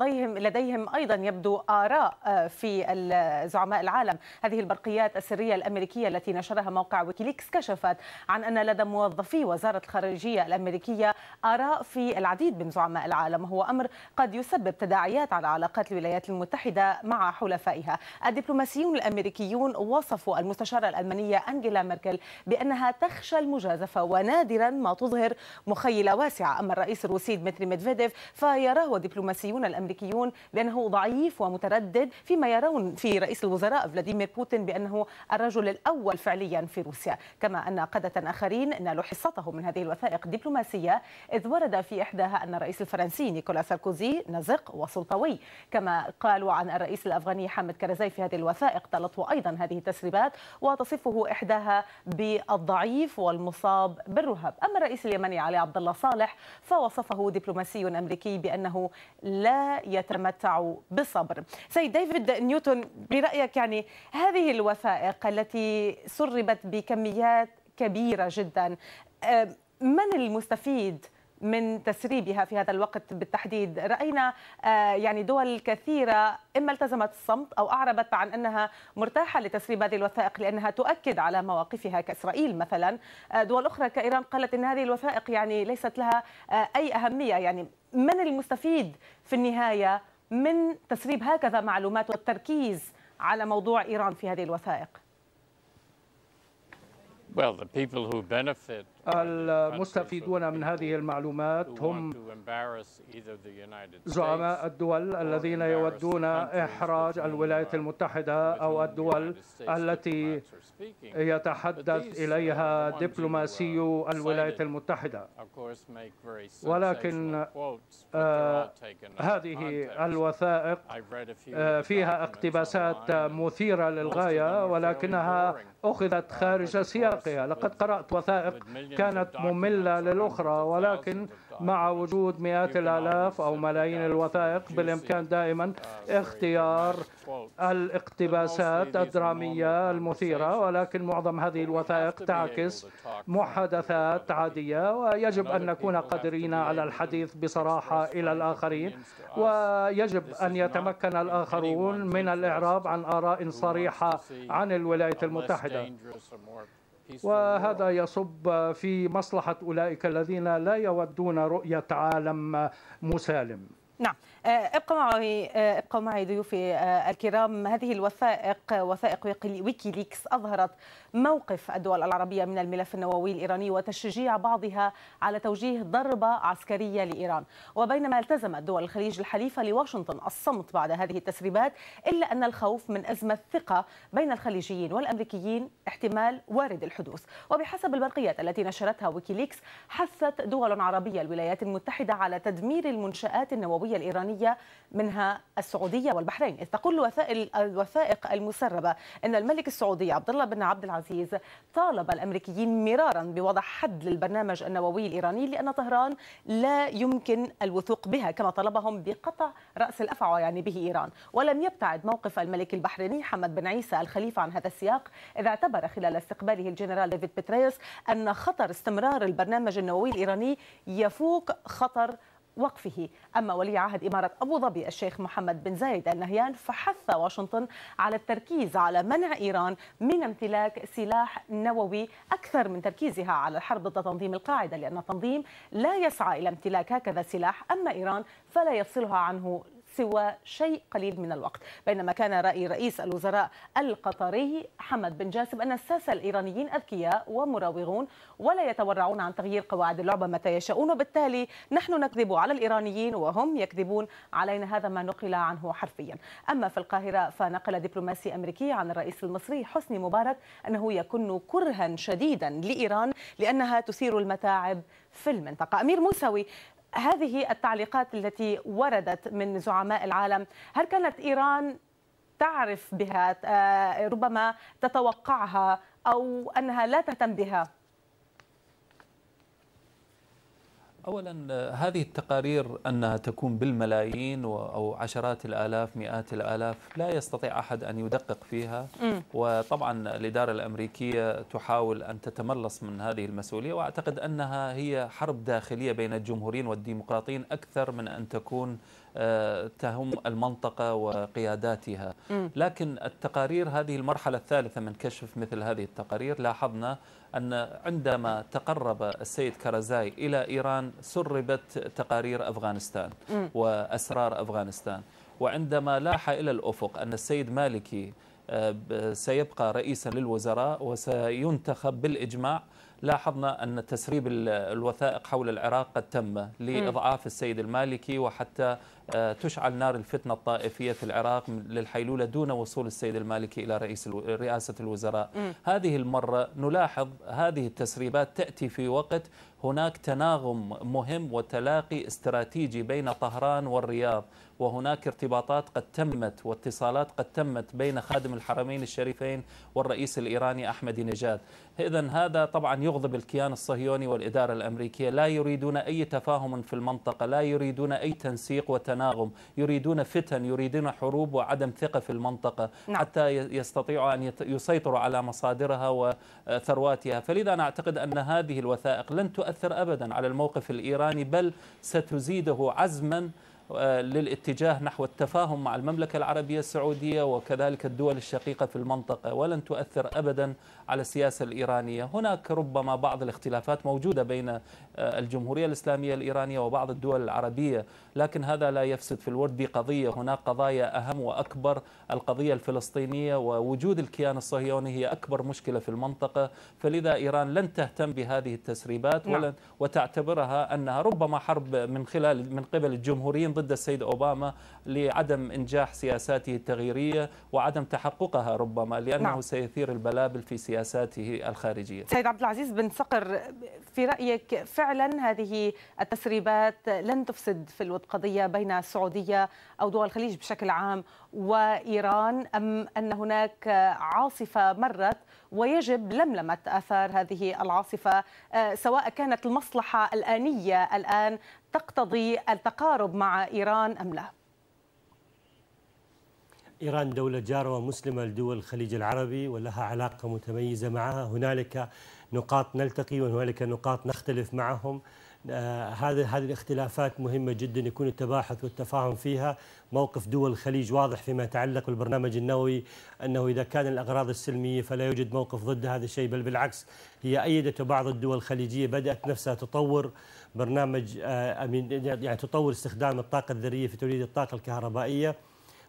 لديهم لديهم ايضا يبدو اراء آه، في زعماء العالم هذه البرقيات السريه الامريكيه التي نشرها موقع ويكيليكس كشفت عن ان لدى موظفي وزاره الخارجيه الامريكيه اراء في العديد من زعماء العالم وهو امر قد يسبب تداعيات على علاقات الولايات المتحده مع حلفائها الدبلوماسيون الامريكيون وصفوا المستشاره الالمانيه انجيلا ميركل بانها تخشى المجازفه ونادرا ما تظهر مخيله واسعه اما الرئيس الروسي دمتري ميدفيديف فيراه دبلوماسيون الامريكيون الأمريكيون بأنه ضعيف ومتردد فيما يرون في رئيس الوزراء فلاديمير بوتين بأنه الرجل الأول فعليا في روسيا كما أن قادة آخرين نالوا حصتهم من هذه الوثائق الدبلوماسية إذ ورد في إحداها أن الرئيس الفرنسي نيكولا ساركوزي نزق وسلطوي كما قالوا عن الرئيس الأفغاني حامد كرزي في هذه الوثائق طالته أيضا هذه التسريبات وتصفه إحداها بالضعيف والمصاب بالرهاب أما الرئيس اليمني علي عبد الله صالح فوصفه دبلوماسي أمريكي بأنه لا يتمتع بصبر سيد ديفيد نيوتن برأيك يعني هذه الوثائق التي سربت بكميات كبيرة جدا آه، من المستفيد من تسريبها في هذا الوقت بالتحديد راينا آه، يعني دول كثيره اما التزمت الصمت او اعربت عن انها مرتاحه لتسريب هذه الوثائق لانها تؤكد على مواقفها كاسرائيل مثلا آه، دول اخرى كايران قالت ان هذه الوثائق يعني ليست لها آه، اي اهميه يعني من المستفيد في النهايه من تسريب هكذا معلومات والتركيز على موضوع ايران في هذه الوثائق Well, the people who benefit المستفيدون من هذه المعلومات هم زعماء الدول الذين يودون إحراج الولايات المتحدة أو الدول التي يتحدث إليها دبلوماسي الولايات المتحدة ولكن آه، هذه الوثائق آه، فيها اقتباسات مثيرة للغاية ولكنها أخذت خارج سياقها لقد قرأت وثائق كانت مملة للأخرى ولكن مع وجود مئات الآلاف أو ملايين الوثائق بالإمكان دائما اختيار الاقتباسات الدرامية المثيرة ولكن معظم هذه الوثائق تعكس محادثات عادية ويجب أن نكون قادرين على الحديث بصراحة إلى الآخرين ويجب أن يتمكن الآخرون من الإعراب عن آراء صريحة عن الولايات المتحدة وهذا يصب في مصلحة أولئك الذين لا يودون رؤية عالم مسالم نعم آه، ابقوا معي آه، ابقوا معي ضيوفي آه، الكرام هذه الوثائق وثائق ويكيليكس اظهرت موقف الدول العربيه من الملف النووي الايراني وتشجيع بعضها على توجيه ضربه عسكريه لايران وبينما التزمت دول الخليج الحليفه لواشنطن الصمت بعد هذه التسريبات الا ان الخوف من ازمه ثقه بين الخليجيين والامريكيين احتمال وارد الحدوث وبحسب البرقيات التي نشرتها ويكيليكس حثت دول عربيه الولايات المتحده على تدمير المنشات النوويه الايرانيه إيرانية منها السعودية والبحرين إذ تقول الوثائق, الوثائق المسربة أن الملك السعودي عبد الله بن عبد العزيز طالب الأمريكيين مرارا بوضع حد للبرنامج النووي الإيراني لأن طهران لا يمكن الوثوق بها كما طلبهم بقطع رأس الأفعى يعني به إيران ولم يبتعد موقف الملك البحريني حمد بن عيسى الخليفة عن هذا السياق إذا اعتبر خلال استقباله الجنرال ديفيد بتريوس أن خطر استمرار البرنامج النووي الإيراني يفوق خطر وقفه أما ولي عهد إمارة أبو ظبي الشيخ محمد بن زايد النهيان فحث واشنطن على التركيز على منع إيران من امتلاك سلاح نووي أكثر من تركيزها على الحرب ضد تنظيم القاعدة لأن التنظيم لا يسعى إلى امتلاك هكذا سلاح أما إيران فلا يفصلها عنه سوى شيء قليل من الوقت بينما كان رأي رئيس الوزراء القطري حمد بن جاسم أن الساسة الإيرانيين أذكياء ومراوغون ولا يتورعون عن تغيير قواعد اللعبة متى يشاؤون وبالتالي نحن نكذب على الإيرانيين وهم يكذبون علينا هذا ما نقل عنه حرفيا أما في القاهرة فنقل دبلوماسي أمريكي عن الرئيس المصري حسني مبارك أنه يكن كرها شديدا لإيران لأنها تثير المتاعب في المنطقة أمير موسوي هذه التعليقات التي وردت من زعماء العالم هل كانت إيران تعرف بها آه، ربما تتوقعها أو أنها لا تهتم بها؟ اولا هذه التقارير انها تكون بالملايين او عشرات الالاف مئات الالاف لا يستطيع احد ان يدقق فيها وطبعا الاداره الامريكيه تحاول ان تتملص من هذه المسؤوليه واعتقد انها هي حرب داخليه بين الجمهوريين والديمقراطيين اكثر من ان تكون تهم المنطقة وقياداتها لكن التقارير هذه المرحلة الثالثة من كشف مثل هذه التقارير لاحظنا أن عندما تقرب السيد كارزاي إلى إيران سربت تقارير أفغانستان وأسرار أفغانستان وعندما لاح إلى الأفق أن السيد مالكي آه، سيبقى رئيسا للوزراء وسينتخب بالإجماع لاحظنا أن تسريب الوثائق حول العراق قد تم لإضعاف السيد المالكي وحتى آه، تشعل نار الفتنة الطائفية في العراق للحيلولة دون وصول السيد المالكي إلى رئيس رئاسة الوزراء هذه المرة نلاحظ هذه التسريبات تأتي في وقت هناك تناغم مهم وتلاقي استراتيجي بين طهران والرياض وهناك ارتباطات قد تمت واتصالات قد تمت بين خادم الحرمين الشريفين والرئيس الإيراني أحمد نجاد إذا هذا طبعا يغضب الكيان الصهيوني والإدارة الأمريكية لا يريدون أي تفاهم في المنطقة لا يريدون أي تنسيق وتناغم يريدون فتن يريدون حروب وعدم ثقة في المنطقة نعم. حتى يستطيعوا أن يسيطروا على مصادرها وثرواتها فلذا أنا أعتقد أن هذه الوثائق لن تؤثر أبدا على الموقف الإيراني بل ستزيده عزما آه، للاتجاه نحو التفاهم مع المملكة العربية السعودية وكذلك الدول الشقيقة في المنطقة ولن تؤثر أبدا على السياسة الإيرانية هناك ربما بعض الاختلافات موجودة بين آه، الجمهورية الإسلامية الإيرانية وبعض الدول العربية لكن هذا لا يفسد في الورد قضية هناك قضايا أهم وأكبر القضية الفلسطينية ووجود الكيان الصهيوني هي أكبر مشكلة في المنطقة فلذا إيران لن تهتم بهذه التسريبات نعم. ولن وتعتبرها أنها ربما حرب من خلال من قبل الجمهوريين ضد السيد أوباما لعدم إنجاح سياساته التغييرية وعدم تحققها ربما لأنه نعم. سيثير البلابل في سياساته الخارجية سيد عبد العزيز بن صقر في رأيك فعلا هذه التسريبات لن تفسد في الود قضية بين السعودية أو دول الخليج بشكل عام وإيران أم أن هناك عاصفة مرت ويجب لملمة آثار هذه العاصفة آه، سواء كانت المصلحة الآنية الآن تقتضي التقارب مع إيران أم لا؟ إيران دولة جارة ومسلمة لدول الخليج العربي ولها علاقة متميزة معها هنالك نقاط نلتقي وهنالك نقاط نختلف معهم آه، هذا هذه الاختلافات مهمه جدا يكون التباحث والتفاهم فيها موقف دول الخليج واضح فيما يتعلق بالبرنامج النووي انه اذا كان الاغراض السلميه فلا يوجد موقف ضد هذا الشيء بل بالعكس هي ايدت بعض الدول الخليجيه بدات نفسها تطور برنامج آه، يعني تطور استخدام الطاقه الذريه في توليد الطاقه الكهربائيه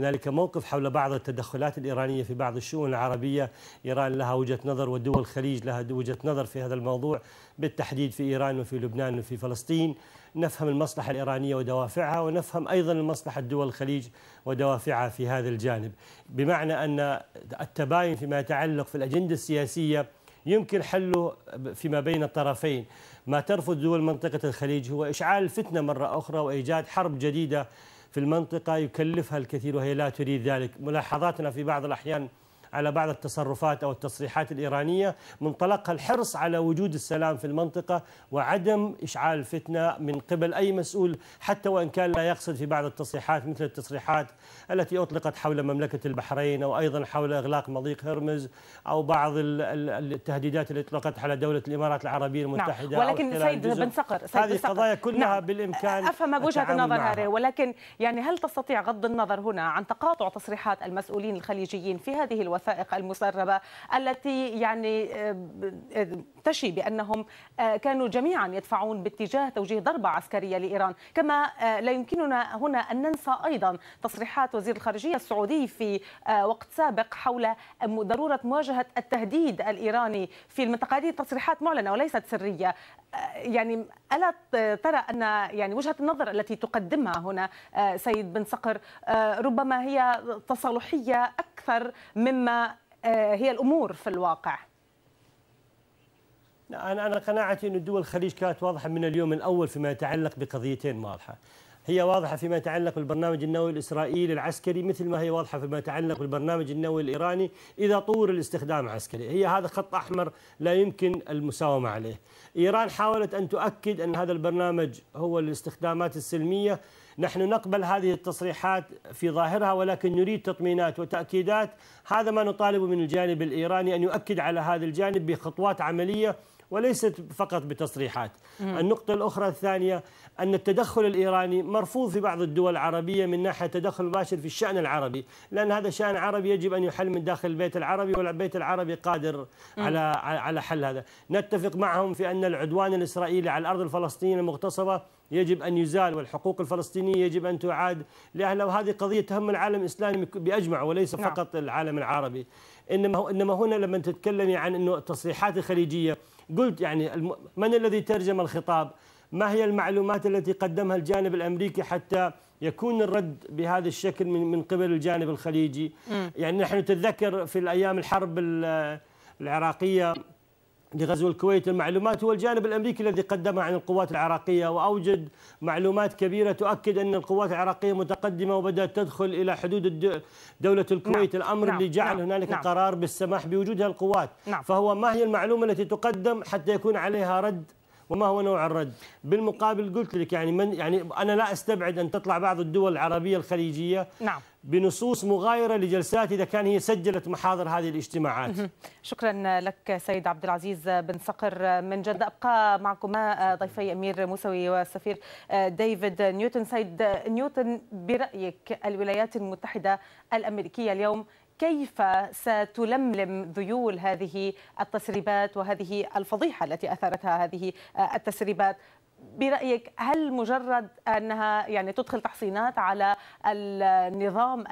هنالك موقف حول بعض التدخلات الإيرانية في بعض الشؤون العربية إيران لها وجهة نظر ودول الخليج لها وجهة نظر في هذا الموضوع بالتحديد في إيران وفي لبنان وفي فلسطين نفهم المصلحة الإيرانية ودوافعها ونفهم أيضا المصلحة دول الخليج ودوافعها في هذا الجانب بمعنى أن التباين فيما يتعلق في الأجندة السياسية يمكن حله فيما بين الطرفين ما ترفض دول منطقة الخليج هو إشعال الفتنة مرة أخرى وإيجاد حرب جديدة في المنطقة يكلفها الكثير وهي لا تريد ذلك ملاحظاتنا في بعض الأحيان على بعض التصرفات أو التصريحات الإيرانية منطلقها الحرص على وجود السلام في المنطقة وعدم إشعال الفتنه من قبل أي مسؤول حتى وإن كان لا يقصد في بعض التصريحات مثل التصريحات التي أطلقت حول مملكة البحرين أو أيضا حول إغلاق مضيق هرمز أو بعض التهديدات التي أطلقت على دولة الإمارات العربية نعم. المتحدة نعم. ولكن سيد بن صقر سيد هذه القضايا كلها نعم. بالإمكان أفهم وجهة النظر هذه ولكن يعني هل تستطيع غض النظر هنا عن تقاطع تصريحات المسؤولين الخليجيين في هذه الوسائل الوثائق المسربة التي يعني آه، آه، تشي بأنهم آه، كانوا جميعا يدفعون باتجاه توجيه ضربة عسكرية لإيران كما لا يمكننا هنا أن ننسى أيضا تصريحات وزير الخارجية السعودي في وقت سابق حول ضرورة مواجهة التهديد الإيراني في المنطقة هذه التصريحات معلنة وليست سرية يعني الا ترى ان يعني وجهه النظر التي تقدمها هنا آه، سيد بن صقر آه، ربما هي تصالحيه اكثر مما آه، هي الامور في الواقع نعم، انا انا قناعتي ان دول الخليج كانت واضحه من اليوم الاول فيما يتعلق بقضيتين واضحه هي واضحة فيما يتعلق بالبرنامج النووي الإسرائيلي العسكري مثل ما هي واضحة فيما يتعلق بالبرنامج النووي الإيراني إذا طور الاستخدام عسكري هي هذا خط أحمر لا يمكن المساومة عليه إيران حاولت أن تؤكد أن هذا البرنامج هو للاستخدامات السلمية نحن نقبل هذه التصريحات في ظاهرها ولكن نريد تطمينات وتأكيدات هذا ما نطالب من الجانب الإيراني أن يؤكد على هذا الجانب بخطوات عملية وليست فقط بتصريحات النقطة الأخرى الثانية أن التدخل الإيراني مرفوض في بعض الدول العربية من ناحية تدخل مباشر في الشأن العربي لأن هذا شأن عربي يجب أن يحل من داخل البيت العربي والبيت العربي قادر على على حل هذا نتفق معهم في أن العدوان الإسرائيلي على الأرض الفلسطينية المغتصبة يجب أن يزال والحقوق الفلسطينية يجب أن تعاد لأهلها وهذه قضية تهم العالم الإسلامي بأجمع وليس نعم. فقط العالم العربي إنما إنما هنا لما تتكلمي عن أنه التصريحات الخليجية قلت يعني من الذي ترجم الخطاب ما هي المعلومات التي قدمها الجانب الأمريكي حتى يكون الرد بهذا الشكل من من قبل الجانب الخليجي م. يعني نحن نتذكر في الأيام الحرب العراقية لغزو الكويت المعلومات هو الجانب الامريكي الذي قدمها عن القوات العراقيه واوجد معلومات كبيره تؤكد ان القوات العراقيه متقدمه وبدات تدخل الى حدود دوله الكويت نعم. الامر نعم. اللي جعل نعم. هنالك نعم. قرار بالسماح بوجود هالقوات نعم. فهو ما هي المعلومه التي تقدم حتى يكون عليها رد وما هو نوع الرد بالمقابل قلت لك يعني من يعني انا لا استبعد ان تطلع بعض الدول العربيه الخليجيه نعم بنصوص مغايره لجلسات اذا كان هي سجلت محاضر هذه الاجتماعات. شكرا لك سيد عبد العزيز بن صقر من جد ابقى معكما ضيفي امير موسوي والسفير ديفيد نيوتن سيد نيوتن برايك الولايات المتحده الامريكيه اليوم كيف ستلملم ذيول هذه التسريبات وهذه الفضيحة التي أثارتها هذه آه، التسريبات برأيك هل مجرد أنها يعني تدخل تحصينات على النظام